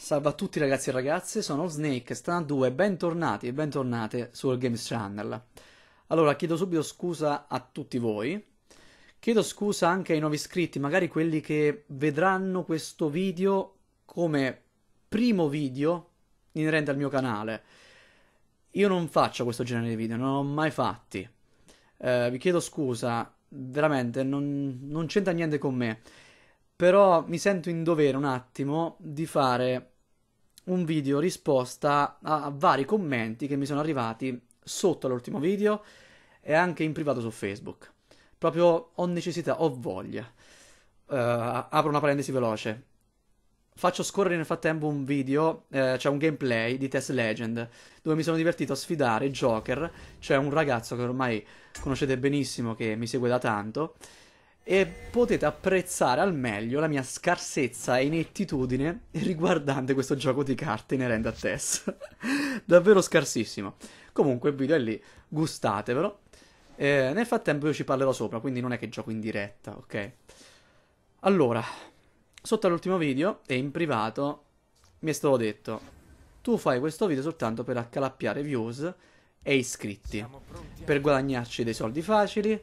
Salve a tutti ragazzi e ragazze, sono Snake, Strand 2, bentornati e bentornate sul Games Channel. Allora, chiedo subito scusa a tutti voi, chiedo scusa anche ai nuovi iscritti, magari quelli che vedranno questo video come primo video inerente al mio canale. Io non faccio questo genere di video, non l'ho mai fatti. Eh, vi chiedo scusa, veramente, non, non c'entra niente con me però mi sento in dovere un attimo di fare un video risposta a vari commenti che mi sono arrivati sotto all'ultimo video e anche in privato su Facebook. Proprio ho necessità, ho voglia. Uh, apro una parentesi veloce. Faccio scorrere nel frattempo un video, eh, cioè un gameplay di Test Legend, dove mi sono divertito a sfidare Joker, cioè un ragazzo che ormai conoscete benissimo, che mi segue da tanto, e potete apprezzare al meglio la mia scarsezza e inettitudine riguardante questo gioco di carte inerente a Tess. Davvero scarsissimo. Comunque il video è lì, gustatevelo. Eh, nel frattempo io ci parlerò sopra, quindi non è che gioco in diretta, ok? Allora, sotto all'ultimo video e in privato mi è stato detto tu fai questo video soltanto per accalappiare views e iscritti, per guadagnarci dei soldi facili,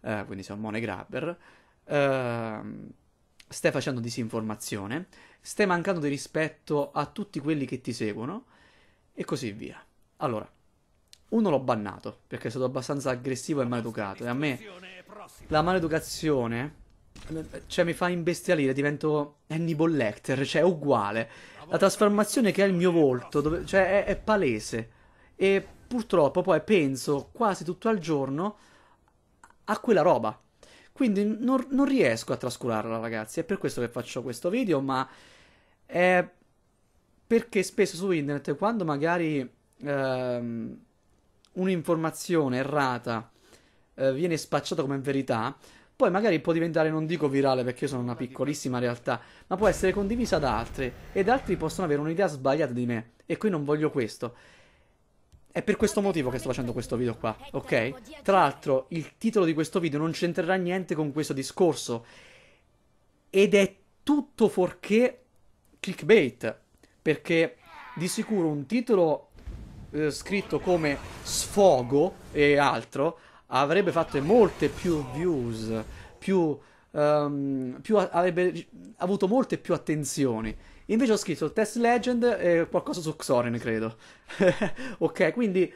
eh, quindi money grabber, eh, stai facendo disinformazione, stai mancando di rispetto a tutti quelli che ti seguono e così via. Allora, uno l'ho bannato perché è stato abbastanza aggressivo e maleducato e a me la maleducazione cioè mi fa imbestialire, divento Annie Lecter, cioè è uguale. La trasformazione che ha il mio volto, dove, cioè è, è palese. E purtroppo poi penso quasi tutto il giorno a quella roba. Quindi non, non riesco a trascurarla, ragazzi. È per questo che faccio questo video, ma è perché spesso su internet, quando magari ehm, un'informazione errata eh, viene spacciata come verità, poi magari può diventare, non dico virale perché io sono una piccolissima realtà, ma può essere condivisa da altri ed altri possono avere un'idea sbagliata di me e qui non voglio questo. È per questo motivo che sto facendo questo video qua, ok? Tra l'altro il titolo di questo video non c'entrerà niente con questo discorso ed è tutto fuorché clickbait, perché di sicuro un titolo eh, scritto come sfogo e altro avrebbe fatto molte più views, più, um, più avrebbe avuto molte più attenzioni Invece ho scritto test legend e qualcosa su Xorin, credo. ok, quindi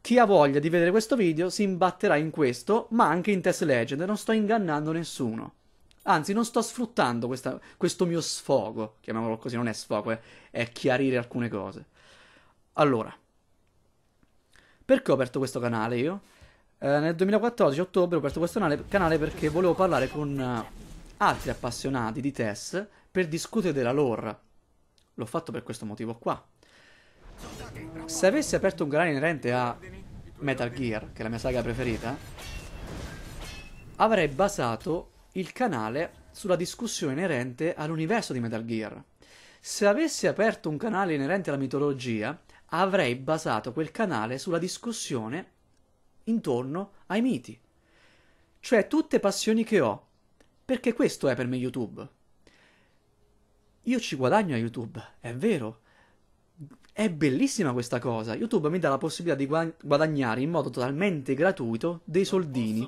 chi ha voglia di vedere questo video si imbatterà in questo, ma anche in test legend. Non sto ingannando nessuno. Anzi, non sto sfruttando questa, questo mio sfogo. Chiamiamolo così, non è sfogo, è, è chiarire alcune cose. Allora, perché ho aperto questo canale io? Eh, nel 2014, ottobre, ho aperto questo canale, perché volevo parlare con eh, altri appassionati di TES per discutere della lore. L'ho fatto per questo motivo qua. Se avessi aperto un canale inerente a Metal Gear, che è la mia saga preferita, avrei basato il canale sulla discussione inerente all'universo di Metal Gear. Se avessi aperto un canale inerente alla mitologia, avrei basato quel canale sulla discussione intorno ai miti. Cioè tutte passioni che ho, perché questo è per me YouTube io ci guadagno a YouTube, è vero. È bellissima questa cosa. YouTube mi dà la possibilità di guadagnare in modo totalmente gratuito dei soldini.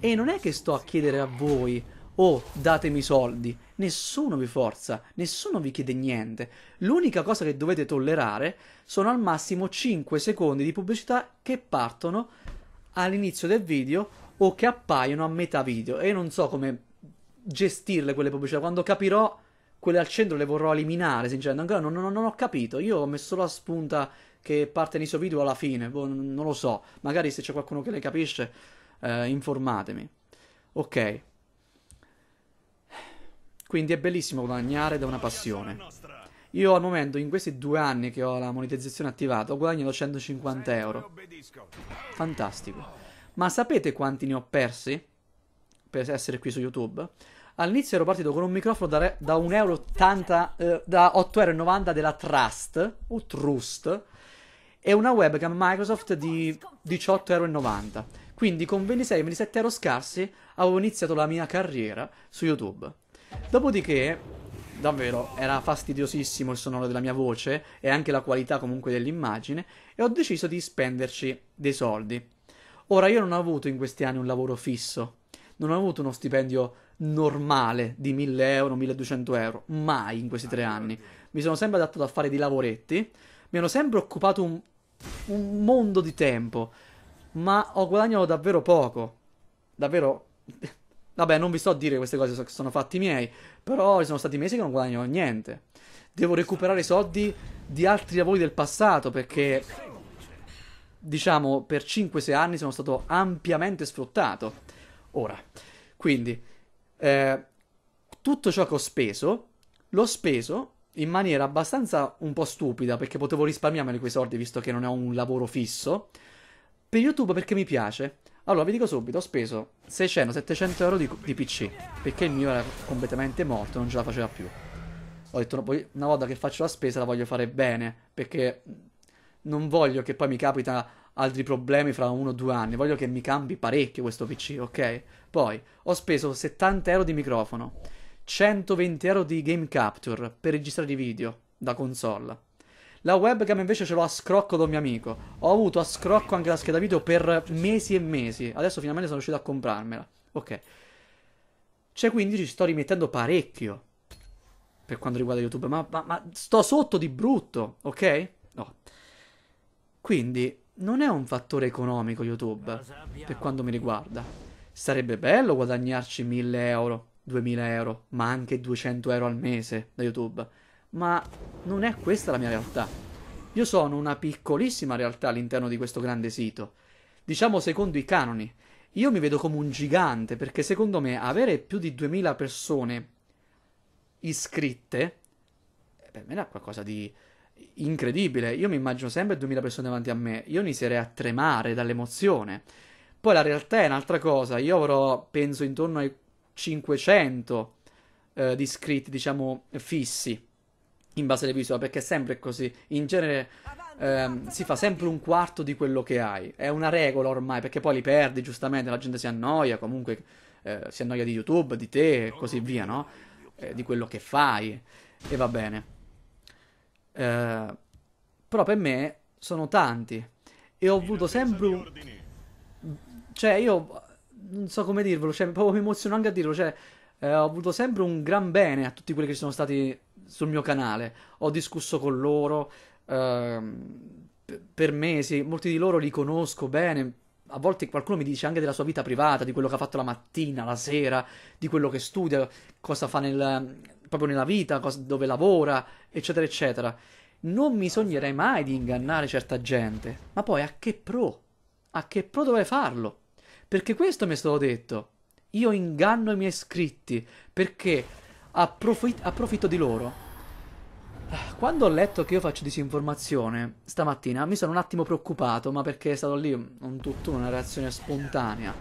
E non è che sto a chiedere a voi, oh, datemi soldi. Nessuno vi forza, nessuno vi chiede niente. L'unica cosa che dovete tollerare sono al massimo 5 secondi di pubblicità che partono all'inizio del video o che appaiono a metà video. E non so come gestirle quelle pubblicità. Quando capirò quelle al centro le vorrò eliminare, sinceramente. Ancora non, non, non ho capito. Io ho messo la spunta che parte nei suoi video alla fine. Boh, non lo so. Magari se c'è qualcuno che le capisce, eh, informatemi. Ok. Quindi è bellissimo guadagnare da una passione. Io al momento, in questi due anni che ho la monetizzazione attivata, ho guadagnato 150 euro. Fantastico. Ma sapete quanti ne ho persi? Per essere qui su YouTube? All'inizio ero partito con un microfono da, re- da 1,80 euro, eh, da 8,90€ della Trust o Trust e una webcam Microsoft di 18,90 euro. Quindi con 26-27 euro scarsi avevo iniziato la mia carriera su YouTube. Dopodiché, davvero, era fastidiosissimo il sonoro della mia voce e anche la qualità comunque dell'immagine e ho deciso di spenderci dei soldi. Ora, io non ho avuto in questi anni un lavoro fisso, non ho avuto uno stipendio fisso, normale di 1000 euro, 1200 euro, mai in questi tre ah, anni. Mi sono sempre adattato a fare dei lavoretti, mi hanno sempre occupato un, un mondo di tempo, ma ho guadagnato davvero poco. Davvero... Vabbè, non vi sto a dire queste cose, che sono fatti miei, però ci sono stati mesi che non guadagno niente. Devo recuperare i soldi di altri lavori del passato perché, diciamo, per 5-6 anni sono stato ampiamente sfruttato. Ora, quindi, eh, tutto ciò che ho speso, l'ho speso in maniera abbastanza un po' stupida perché potevo risparmiarmeli quei soldi visto che non ho un lavoro fisso. Per YouTube perché mi piace. Allora, vi dico subito, ho speso 600-700 euro di, di, PC perché il mio era completamente morto, non ce la faceva più. Ho detto, una volta che faccio la spesa la voglio fare bene perché non voglio che poi mi capita altri problemi fra uno o due anni. Voglio che mi cambi parecchio questo PC, ok? Poi ho speso 70 euro di microfono, 120 euro di game capture per registrare i video da console. La webcam invece ce l'ho a scrocco da un mio amico. Ho avuto a scrocco anche la scheda video per mesi e mesi. Adesso finalmente sono riuscito a comprarmela. Ok. Cioè, quindi ci sto rimettendo parecchio per quanto riguarda YouTube. Ma, ma, ma sto sotto di brutto, ok? No. Quindi non è un fattore economico YouTube, per quanto mi riguarda. Sarebbe bello guadagnarci 1000 euro, 2000 euro, ma anche 200 euro al mese da YouTube. Ma non è questa la mia realtà. Io sono una piccolissima realtà all'interno di questo grande sito. Diciamo secondo i canoni. Io mi vedo come un gigante perché secondo me avere più di 2000 persone iscritte, eh, per me è qualcosa di incredibile. Io mi immagino sempre 2000 persone davanti a me, io inizierei a tremare dall'emozione. Poi la realtà è un'altra cosa, io avrò penso intorno ai 500 eh, di iscritti, diciamo, fissi in base alle visual, perché è sempre così. In genere ehm, si fa sempre un quarto di quello che hai. È una regola ormai, perché poi li perdi, giustamente, la gente si annoia, comunque eh, si annoia di YouTube, di te e così via, no? Eh, di quello che fai. E va bene. Eh, però per me sono tanti. E ho avuto sempre un... Cioè, io non so come dirvelo, cioè, proprio mi emoziono anche a dirlo, cioè, eh, ho avuto sempre un gran bene a tutti quelli che ci sono stati sul mio canale. Ho discusso con loro eh, per mesi, molti di loro li conosco bene. A volte qualcuno mi dice anche della sua vita privata, di quello che ha fatto la mattina, la sera, di quello che studia, cosa fa nel, proprio nella vita, cosa, dove lavora, eccetera, eccetera. Non mi sognerei mai di ingannare certa gente, ma poi a che pro? A che pro dovrei farlo? Perché questo mi è stato detto. Io inganno i miei iscritti perché approfitt approfitto di loro. Quando ho letto che io faccio disinformazione stamattina mi sono un attimo preoccupato, ma perché è stato lì un tutto una reazione spontanea.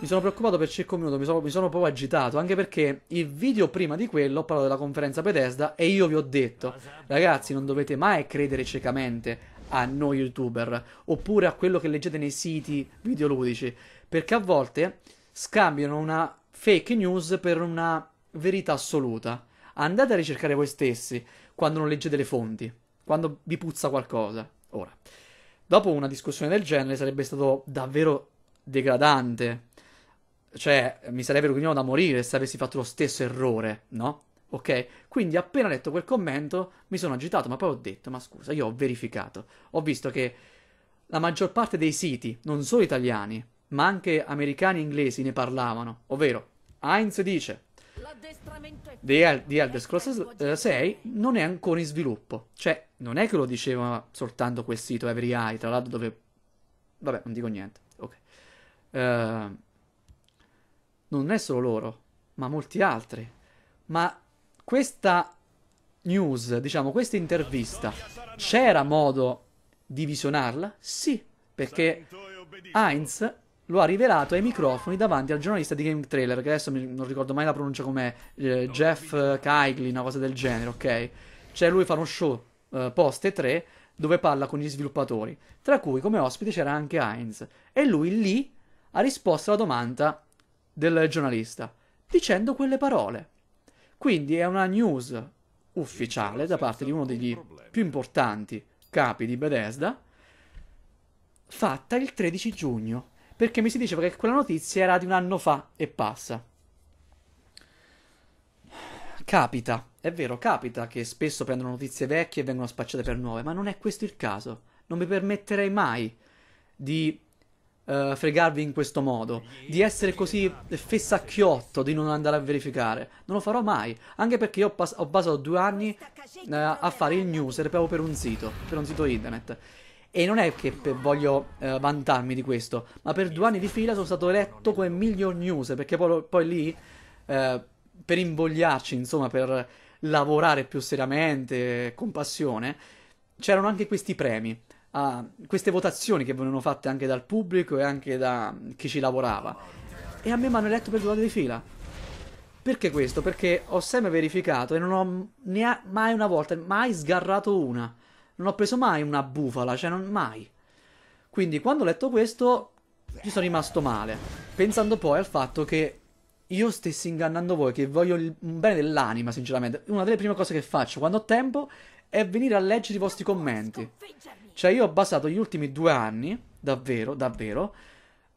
Mi sono preoccupato per circa un minuto, mi sono, mi sono proprio agitato, anche perché il video prima di quello ho parlato della conferenza Bethesda e io vi ho detto, ragazzi non dovete mai credere ciecamente a noi youtuber oppure a quello che leggete nei siti videoludici, perché a volte scambiano una fake news per una verità assoluta. Andate a ricercare voi stessi quando non leggete le fonti, quando vi puzza qualcosa. Ora, dopo una discussione del genere sarebbe stato davvero degradante cioè, mi sarebbe vergognato da morire se avessi fatto lo stesso errore, no? Ok? Quindi appena letto quel commento mi sono agitato, ma poi ho detto, ma scusa, io ho verificato. Ho visto che la maggior parte dei siti, non solo italiani, ma anche americani e inglesi ne parlavano. Ovvero, Heinz dice, The, El- The Elder Scrolls 6 eh, non è ancora in sviluppo. Cioè, non è che lo diceva soltanto quel sito Every Eye, tra l'altro dove... Vabbè, non dico niente. Ok. Ehm... Uh non è solo loro, ma molti altri. Ma questa news, diciamo, questa intervista, c'era modo di visionarla? Sì, perché Heinz lo ha rivelato ai microfoni davanti al giornalista di Game Trailer, che adesso non ricordo mai la pronuncia com'è, eh, Jeff Keigley, una cosa del genere, ok? Cioè lui fa uno show eh, post 3 dove parla con gli sviluppatori, tra cui come ospite c'era anche Heinz, e lui lì ha risposto alla domanda del giornalista, dicendo quelle parole. Quindi è una news ufficiale da parte di uno degli più importanti capi di Bethesda, fatta il 13 giugno, perché mi si diceva che quella notizia era di un anno fa e passa. Capita, è vero, capita che spesso prendono notizie vecchie e vengono spacciate per nuove, ma non è questo il caso. Non mi permetterei mai di uh, fregarvi in questo modo, di essere così fessacchiotto di non andare a verificare. Non lo farò mai, anche perché ho, ho passato due anni uh, a fare il newser proprio per un sito, per un sito internet. E non è che voglio eh, vantarmi di questo, ma per due anni di fila sono stato eletto come miglior newser, perché poi, poi lì, eh, per imbogliarci, insomma, per lavorare più seriamente, con passione, c'erano anche questi premi a queste votazioni che venivano fatte anche dal pubblico e anche da chi ci lavorava. E a me mi hanno eletto per due volte di fila. Perché questo? Perché ho sempre verificato e non ho mai una volta, mai sgarrato una. Non ho preso mai una bufala, cioè non mai. Quindi quando ho letto questo ci sono rimasto male, pensando poi al fatto che io stessi ingannando voi, che voglio il bene dell'anima, sinceramente. Una delle prime cose che faccio quando ho tempo è venire a leggere i vostri commenti. Cioè io ho basato gli ultimi due anni, davvero, davvero,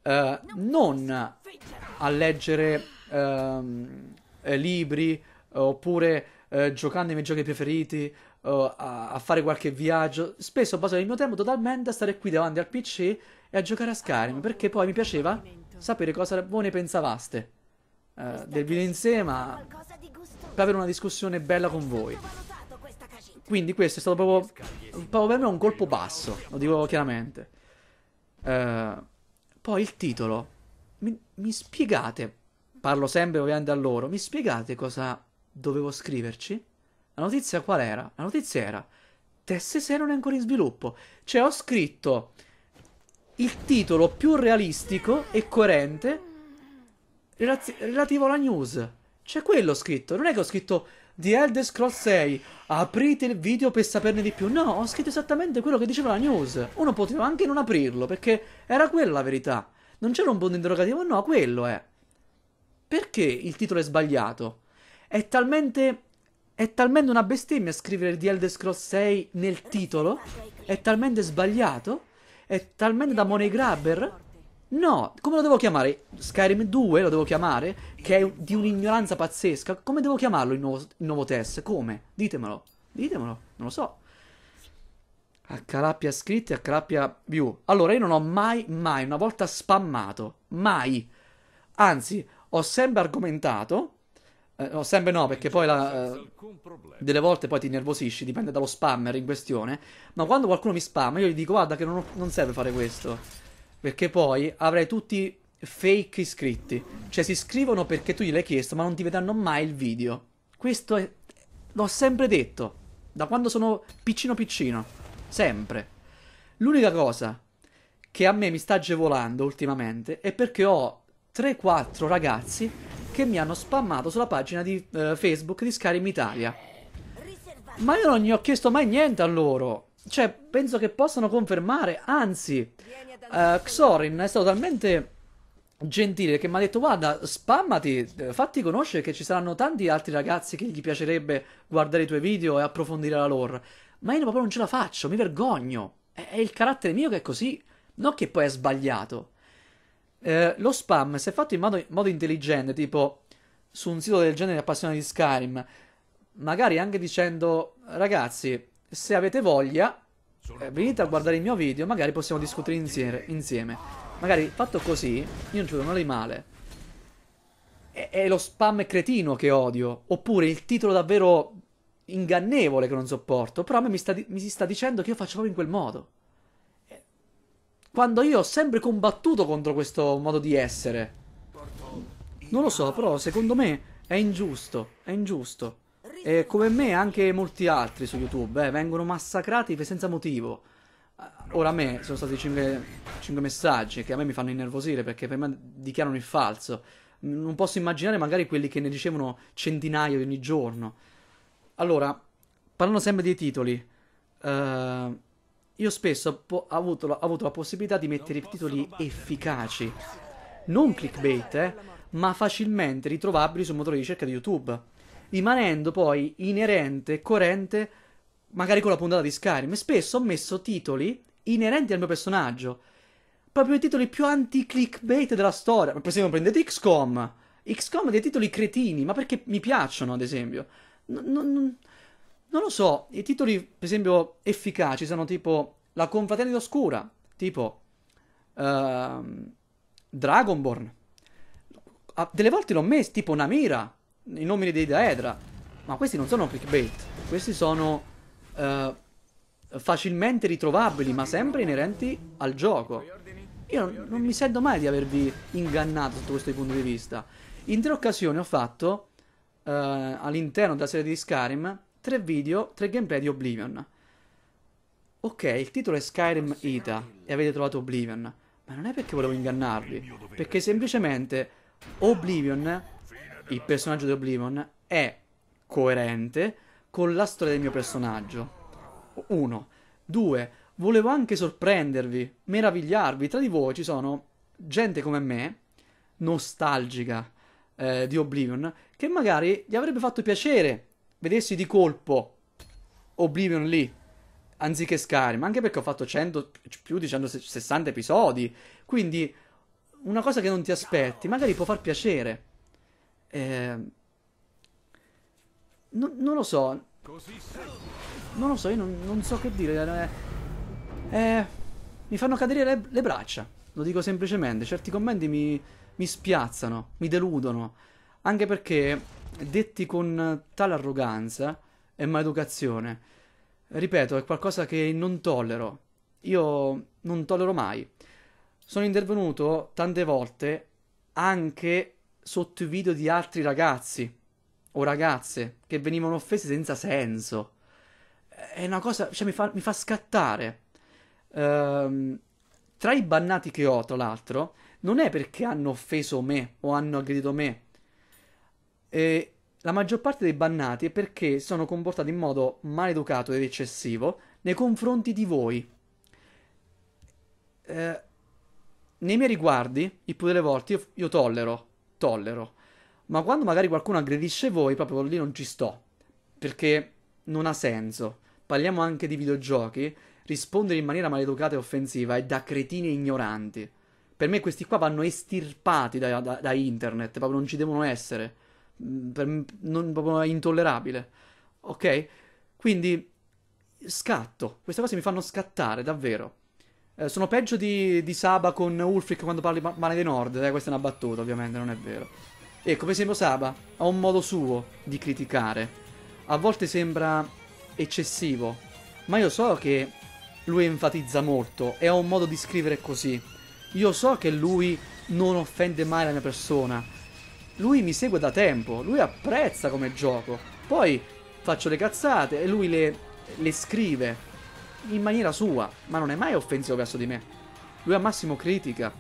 eh, non a leggere ehm, eh, libri oppure eh, giocando ai miei giochi preferiti, a, a, fare qualche viaggio. Spesso ho basato il mio tempo totalmente a stare qui davanti al PC e a giocare a Skyrim, perché poi mi piaceva sapere cosa voi ne pensavaste eh, del video insieme, per avere una discussione bella con voi. Quindi questo è stato proprio, proprio per me un colpo basso, lo dico chiaramente. Uh, poi il titolo. Mi, mi spiegate, parlo sempre ovviamente a loro, mi spiegate cosa dovevo scriverci? La notizia qual era? La notizia era TSS non è ancora in sviluppo. Cioè ho scritto il titolo più realistico e coerente relativo alla news. Cioè quello ho scritto, non è che ho scritto di Elder Scrolls 6. Aprite il video per saperne di più. No, ho scritto esattamente quello che diceva la news. Uno poteva anche non aprirlo, perché era quella la verità. Non c'era un punto interrogativo, no, quello è. Perché il titolo è sbagliato? È talmente è talmente una bestemmia scrivere The Elder Scrolls 6 nel titolo, è talmente sbagliato, è talmente da money grabber No, come lo devo chiamare? Skyrim 2 lo devo chiamare? Che è di un'ignoranza pazzesca. Come devo chiamarlo il nuovo, il nuovo test? Come? Ditemelo. Ditemelo. Non lo so. A Accalappia scritti, a accalappia view. Allora, io non ho mai, mai una volta spammato. Mai. Anzi, ho sempre argomentato. Eh, no, sempre no, perché poi la, eh, delle volte poi ti nervosisci, dipende dallo spammer in questione. Ma quando qualcuno mi spamma, io gli dico guarda che non, non serve fare questo. Perché poi avrai tutti fake iscritti. Cioè si iscrivono perché tu gliel'hai chiesto, ma non ti vedranno mai il video. Questo è... l'ho sempre detto. Da quando sono piccino piccino. Sempre. L'unica cosa che a me mi sta agevolando ultimamente è perché ho 3-4 ragazzi che mi hanno spammato sulla pagina di eh, Facebook di Skyrim Italia. Ma io non gli ho chiesto mai niente a loro. Cioè, penso che possano confermare, anzi, uh, Xorin è stato talmente gentile che mi ha detto guarda spammati fatti conoscere che ci saranno tanti altri ragazzi che gli piacerebbe guardare i tuoi video e approfondire la lore ma io proprio non ce la faccio mi vergogno è, è il carattere mio che è così non che poi è sbagliato eh, lo spam se fatto in modo, in modo, intelligente tipo su un sito del genere appassionato di Skyrim magari anche dicendo ragazzi se avete voglia, eh, venite a guardare il mio video, magari possiamo discutere insieme. insieme. Magari fatto così, io non ci vedo nulla di male. È, è, lo spam cretino che odio, oppure il titolo davvero ingannevole che non sopporto, però a me mi, sta, mi si sta dicendo che io faccio proprio in quel modo. Eh, quando io ho sempre combattuto contro questo modo di essere. Non lo so, però secondo me è ingiusto, è ingiusto. E come me anche molti altri su YouTube eh, vengono massacrati senza motivo. Eh, ora a me sono stati 5, messaggi che a me mi fanno innervosire perché per me dichiarano il falso. Non posso immaginare magari quelli che ne ricevono centinaia ogni giorno. Allora, parlando sempre dei titoli, eh, io spesso ho avuto, ho avuto la possibilità di mettere titoli efficaci, non clickbait, eh, ma facilmente ritrovabili sul motore di ricerca di YouTube rimanendo poi inerente, coerente, magari con la puntata di Skyrim. spesso ho messo titoli inerenti al mio personaggio. Proprio i titoli più anti-clickbait della storia. Per esempio, prendete XCOM. XCOM ha dei titoli cretini, ma perché mi piacciono, ad esempio. Non, non, non lo so, i titoli, per esempio, efficaci sono tipo La Confraternita Oscura, tipo uh, Dragonborn. delle volte l'ho messo, tipo Namira i nomi dei Daedra. Ma questi non sono clickbait, questi sono uh, facilmente ritrovabili, ma sempre inerenti al gioco. Io non mi sento mai di avervi ingannato sotto questo punto di vista. In tre occasioni ho fatto, uh, all'interno della serie di Skyrim, tre video, tre gameplay di Oblivion. Ok, il titolo è Skyrim Ita e avete trovato Oblivion, ma non è perché volevo ingannarvi, perché semplicemente Oblivion il personaggio di Oblivion è coerente con la storia del mio personaggio. Uno. Due. Volevo anche sorprendervi, meravigliarvi. Tra di voi ci sono gente come me, nostalgica eh, di Oblivion, che magari gli avrebbe fatto piacere vedersi di colpo Oblivion lì, anziché Skyrim, anche perché ho fatto 100, più di 160 episodi. Quindi una cosa che non ti aspetti, magari può far piacere. Eh, non, non lo so. Non lo so, io non, non so che dire. Eh, eh, mi fanno cadere le, le, braccia. Lo dico semplicemente. Certi commenti mi, mi spiazzano, mi deludono. Anche perché detti con tale arroganza e maleducazione, ripeto, è qualcosa che non tollero. Io non tollero mai. Sono intervenuto tante volte anche sotto i video di altri ragazzi o ragazze che venivano offese senza senso. È una cosa, cioè mi fa, mi fa scattare. Ehm, tra i bannati che ho, tra l'altro, non è perché hanno offeso me o hanno aggredito me. E la maggior parte dei bannati è perché sono comportati in modo maleducato ed eccessivo nei confronti di voi. Eh, nei miei riguardi, il più delle volte, io, io tollero tollero. Ma quando magari qualcuno aggredisce voi, proprio lì non ci sto. Perché non ha senso. Parliamo anche di videogiochi. Rispondere in maniera maleducata e offensiva è da cretini e ignoranti. Per me questi qua vanno estirpati da, da, da internet, proprio non ci devono essere. Mm, per, non, proprio è intollerabile. Ok? Quindi scatto. Queste cose mi fanno scattare, davvero. Eh, sono peggio di, di, Saba con Ulfric quando parli ma male dei Nord. Eh, questa è una battuta, ovviamente, non è vero. E come sembra Saba, ha un modo suo di criticare. A volte sembra eccessivo, ma io so che lui enfatizza molto e ha un modo di scrivere così. Io so che lui non offende mai la mia persona. Lui mi segue da tempo, lui apprezza come gioco. Poi faccio le cazzate e lui le, le scrive in maniera sua, ma non è mai offensivo verso di me. Lui al massimo critica,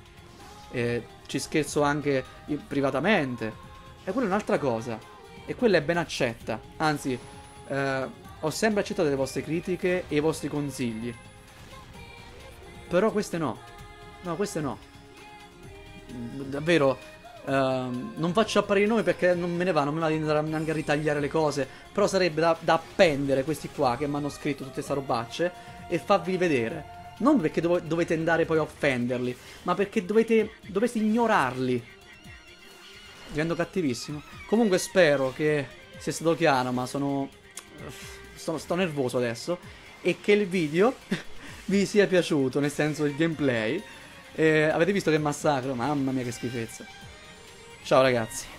eh, ci scherzo anche privatamente. E quella è un'altra cosa. E quella è ben accetta. Anzi, eh, ho sempre accettato le vostre critiche e i vostri consigli. Però queste no. No, queste no. Mm, davvero, Uh, non faccio apparire i nomi perché non me ne va, non me va di andare neanche a ritagliare le cose. Però sarebbe da, da appendere questi qua che mi hanno scritto tutte queste robacce e farvi vedere. Non perché dov dovete andare poi a offenderli, ma perché dovete, dovete ignorarli. Divendo cattivissimo. Comunque spero che sia stato chiaro, ma sono... Sto, sto nervoso adesso. E che il video vi sia piaciuto, nel senso il gameplay. Eh, avete visto che massacro? Mamma mia che schifezza. Ciao ragazzi.